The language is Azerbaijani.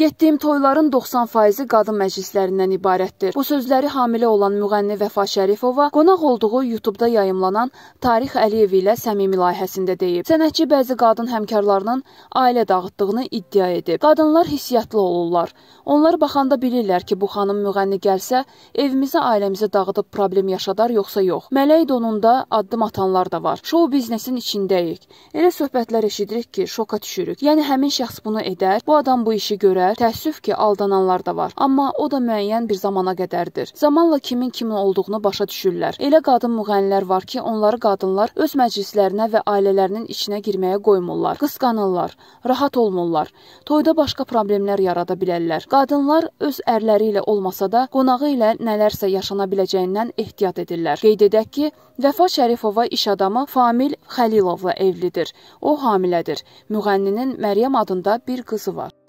Getdiyim toyların 90%-i qadın məclislərindən ibarətdir. Bu sözləri hamilə olan müğənni Vəfa Şərifova qonaq olduğu YouTube-da yayımlanan Tarix Əliyev ilə səmimi layihəsində deyib. Sənətçi bəzi qadın həmkarlarının ailə dağıtdığını iddia edib. Qadınlar hissiyatlı olurlar. Onlar baxanda bilirlər ki, bu xanım müğənni gəlsə, evimizi, ailəmizi dağıdıb problem yaşadar yoxsa yox. Mələk donunda addım atanlar da var. Şou biznesin içindəyik. Elə söhbətlər eşidirik ki, şoka düşürük. Yəni həmin şəxs bunu edər, bu adam bu işi görər görə təəssüf ki, aldananlar da var. Amma o da müəyyən bir zamana qədərdir. Zamanla kimin kimin olduğunu başa düşürlər. Elə qadın müğənnilər var ki, onları qadınlar öz məclislərinə və ailələrinin içinə girməyə qoymurlar. Qısqanırlar, rahat olmurlar. Toyda başqa problemlər yarada bilərlər. Qadınlar öz ərləri ilə olmasa da, qonağı ilə nələrsə yaşana biləcəyindən ehtiyat edirlər. Qeyd edək ki, Vəfa Şərifova iş adamı Famil Xəlilovla evlidir. O hamilədir. Müğənninin Məryəm adında bir qızı var.